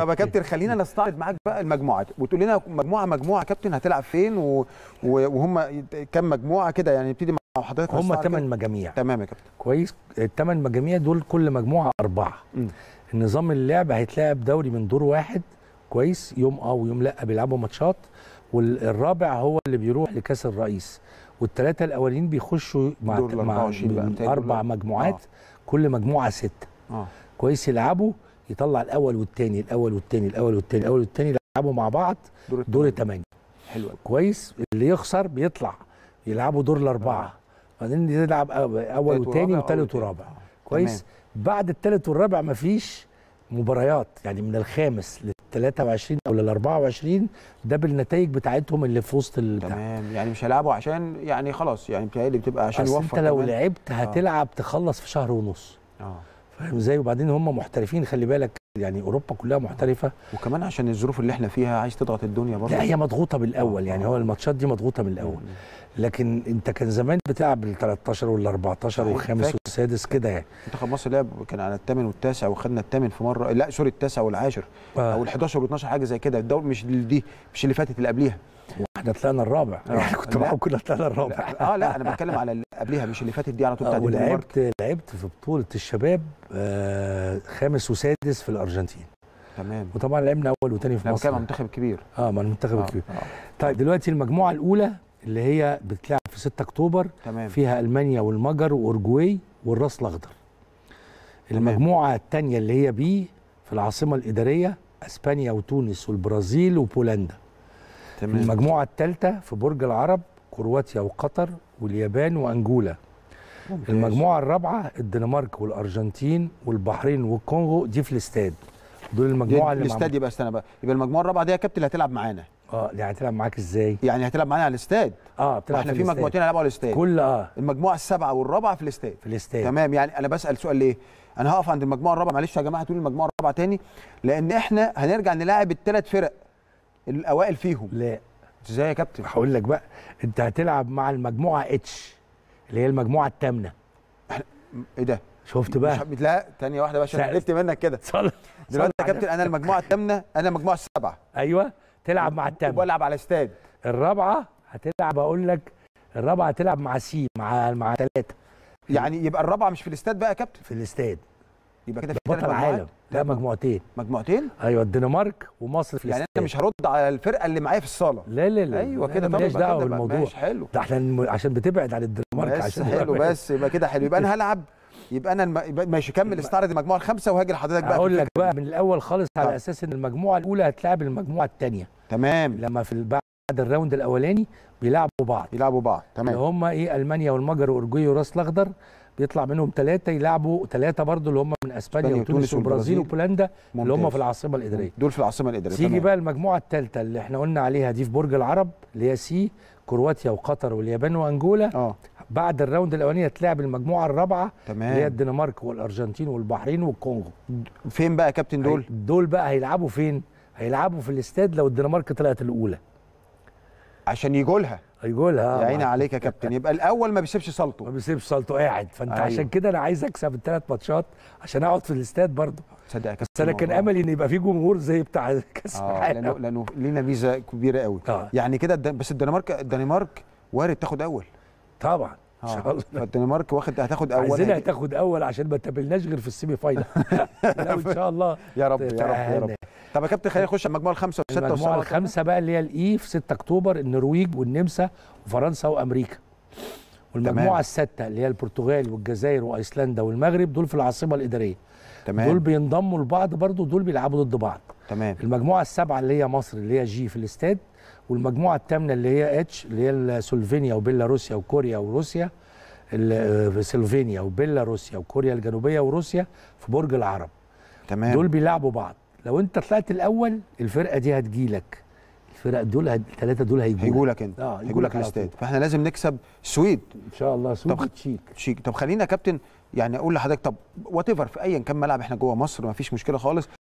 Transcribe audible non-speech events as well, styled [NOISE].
طب يا كابتن خلينا نستعرض معاك بقى المجموعات وتقول لنا مجموعه مجموعه كابتن هتلعب فين و... وهم كم مجموعه كده يعني نبتدي مع حضرتك هم ثمان مجاميع تمام يا كابتن كويس الثمان مجاميع دول كل مجموعه اربعه م. النظام اللعب هيتلعب دوري من دور واحد كويس يوم اه ويوم لا بيلعبوا ماتشات والرابع هو اللي بيروح لكاس الرئيس والثلاثه الاولين بيخشوا مع دور مع اربع مجموعات آه. كل مجموعه سته آه. كويس يلعبوا يطلع الاول والثاني الاول والثاني الاول والثاني الاول والثاني يلعبوا مع بعض دور الثمانية حلو كويس اللي يخسر بيطلع يلعبوا دور الاربعه آه. بعدين نلعب اول وثاني وثالث ورابع آه. كويس تمام. بعد الثالث والرابع مفيش مباريات يعني من الخامس لل 23 او لل 24 ده بالنتائج بتاعتهم اللي في وسط البتاع تمام يعني مش هيلعبوا عشان يعني خلاص يعني بتبقى عشان يوفر انت لو لعبت آه. هتلعب آه. تخلص في شهر ونص اه فاهم ازاي وبعدين هم محترفين خلي بالك يعني اوروبا كلها محترفه وكمان عشان الظروف اللي احنا فيها عايز تضغط الدنيا برضه لا هي مضغوطه بالاول يعني هو الماتشات دي مضغوطه من الاول لكن انت كان زمان بتلعب بال 13 وال 14 والخامس والسادس كده يعني منتخب مصر لعب كان على الثامن والتاسع وخدنا الثامن في مره لا سوري التاسع والعاشر آه. او ال 11 وال 12 حاجه زي كده الدوري مش دي مش اللي فاتت اللي قبليها احنا طلعنا الرابع انا آه. يعني كنت معاهم كنا طلعنا الرابع اه لا انا بتكلم على اللي قبلها مش اللي فاتت دي على طول بتاعت ولعبت لعبت في بطوله الشباب آه خامس وسادس في الارجنتين تمام وطبعا لعبنا اول وثاني في مصر كان منتخب كبير اه ما المنتخب آه. الكبير آه. طيب دلوقتي المجموعه الاولى اللي هي بتلعب في 6 اكتوبر تمام. فيها المانيا والمجر واورجواي والراس الاخضر المجموعه الثانيه اللي هي بي في العاصمه الاداريه اسبانيا وتونس والبرازيل وبولندا تمام. المجموعه الثالثه في برج العرب كرواتيا وقطر واليابان وانجولا ممتاز. المجموعه الرابعه الدنمارك والارجنتين والبحرين والكونغو دي في الاستاد دول المجموعه اللي الاستاد يبقى استنى بقى يبقى المجموعه الرابعه دي يا كابتن اللي هتلعب معانا اه يعني هتلعب معاك ازاي؟ يعني هتلعب معانا على الاستاد اه بتلعب احنا في مجموعتين هيلعبوا على الاستاد كل اه المجموعه السابعه والرابعه في الاستاد في الاستاد تمام يعني انا بسال سؤال ليه؟ انا هقف عند المجموعه الرابعه معلش يا جماعه هتقول المجموعه الرابعه تاني لان احنا هنرجع نلاعب الثلاث فرق الاوائل فيهم لا ازاي يا كابتن هقول لك بقى انت هتلعب مع المجموعه اتش اللي هي المجموعه الثامنه ايه ده شفت بقى مش لا ثانيه واحده بقى عشان عرفت منك كده دلوقتي يا كابتن انا المجموعه الثامنه انا المجموعه السابعه ايوه تلعب مع الثامنه وبلعب على استاد الرابعه هتلعب اقول لك الرابعه هتلعب مع سي مع مع ثلاثه يعني يبقى الرابعه مش في الاستاد بقى يا كابتن في الاستاد يبقى كده في بطل العالم لا مجموعتين مجموعتين ايوه الدنمارك ومصر في يعني انت مش هرد على الفرقه اللي معايا في الصاله لا لا لا ايوه كده ماليش دعوه بالموضوع حلو ده احنا عشان بتبعد عن الدنمارك عشان حلو بس يبقى كده حلو يبقى انا هلعب يبقى انا الم... ماشي كمل استعرض المجموعه الخامسه وهاجي لحضرتك بقى اقول لك بقى من الاول خالص على آه. اساس ان المجموعه الاولى هتلاعب المجموعه الثانيه تمام لما في بعد الراوند الاولاني بيلعبوا بعض بيلعبوا بعض تمام اللي هم ايه المانيا والمجر واورجواي وراس الاخضر بيطلع منهم ثلاثه يلعبوا ثلاثه برضو اللي هم من اسبانيا وتونس والبرازيل وبولندا اللي هم في العاصمه الاداريه دول في العاصمه الاداريه تيجي بقى المجموعه الثالثه اللي احنا قلنا عليها دي في برج العرب اللي هي سي كرواتيا وقطر واليابان وانجولا أوه. بعد الراوند الاولاني هتلعب المجموعه الرابعه تمام اللي هي الدنمارك والارجنتين والبحرين والكونغو فين بقى يا كابتن دول دول بقى هيلعبوا فين هيلعبوا في الاستاد لو الدنمارك طلعت الاولى عشان يجوا لها يقولها يا عيني عليك يا كابتن يبقى الاول ما بيسيبش صالته ما بيسيبش صالته قاعد فانت أيوه. عشان كده انا عايز اكسب الثلاث ماتشات عشان اقعد في الاستاد برضه تصدق بس انا كان املي ان يبقى في جمهور زي بتاع [LAUGHS] كاس آه لانه لانه لينا ميزه كبيره قوي آه. يعني كده بس الدنمارك الدنمارك وارد تاخد اول طبعا آه. ان شاء الله فالدنمارك واخد هتاخد اول عايزينها تاخد اول عشان ما تقابلناش غير في السيمي فاينل [LAUGHS] ان شاء الله يا رب يا رب يا رب طب يا كابتن خلينا نخش على المجموعه الخامسه والسته والسبعه المجموعه الخامسه بقى اللي هي الاي في 6 اكتوبر النرويج والنمسا وفرنسا وامريكا والمجموعه السادسه اللي هي البرتغال والجزائر وايسلندا والمغرب دول في العاصمه الاداريه تمام دول بينضموا لبعض برضو دول بيلعبوا ضد بعض تمام المجموعه السابعه اللي هي مصر اللي هي جي في الاستاد والمجموعه الثامنه اللي هي اتش اللي هي سلوفينيا وبيلاروسيا وكوريا وروسيا سلوفينيا وبيلاروسيا وكوريا الجنوبيه وروسيا في برج العرب تمام دول بيلعبوا بعض لو انت طلعت الاول الفرقه دي هتجيلك الفرق دول الثلاثه دول هيجوا هيجوا لك انت اه هيجوا لك الاستاد فاحنا لازم نكسب سويد ان شاء الله سويد طب تشيك تشيك طب خلينا يا كابتن يعني اقول لحضرتك طب وات ايفر في ايا كان ملعب احنا جوه مصر ما فيش مشكله خالص